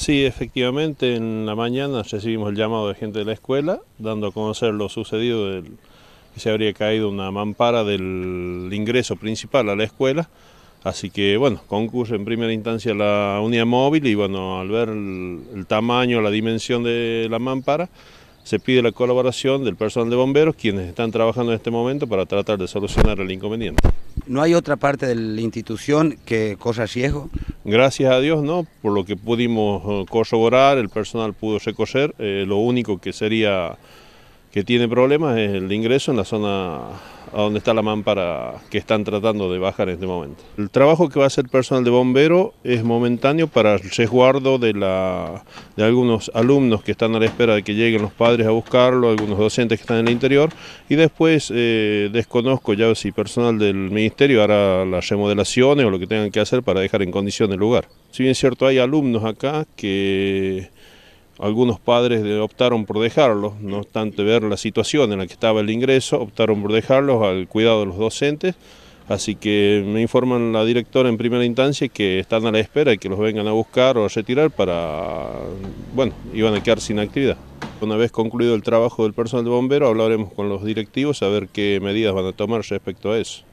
Sí, efectivamente, en la mañana recibimos el llamado de gente de la escuela, dando a conocer lo sucedido, del, que se habría caído una mampara del ingreso principal a la escuela. Así que, bueno, concurre en primera instancia la unidad móvil y, bueno, al ver el tamaño, la dimensión de la mampara, se pide la colaboración del personal de bomberos, quienes están trabajando en este momento para tratar de solucionar el inconveniente. ¿No hay otra parte de la institución que corra riesgo? Gracias a Dios, no. Por lo que pudimos eh, corroborar, el personal pudo recoger. Eh, lo único que sería que tiene problemas es el ingreso en la zona a donde está la mampara que están tratando de bajar en este momento. El trabajo que va a hacer personal de bombero es momentáneo para el resguardo de, la, de algunos alumnos que están a la espera de que lleguen los padres a buscarlo, algunos docentes que están en el interior, y después eh, desconozco ya si personal del ministerio hará las remodelaciones o lo que tengan que hacer para dejar en condición el lugar. Si bien es cierto, hay alumnos acá que algunos padres optaron por dejarlos, no obstante ver la situación en la que estaba el ingreso, optaron por dejarlos al cuidado de los docentes, así que me informan la directora en primera instancia que están a la espera y que los vengan a buscar o a retirar para, bueno, iban a quedar sin actividad. Una vez concluido el trabajo del personal de bombero, hablaremos con los directivos a ver qué medidas van a tomar respecto a eso.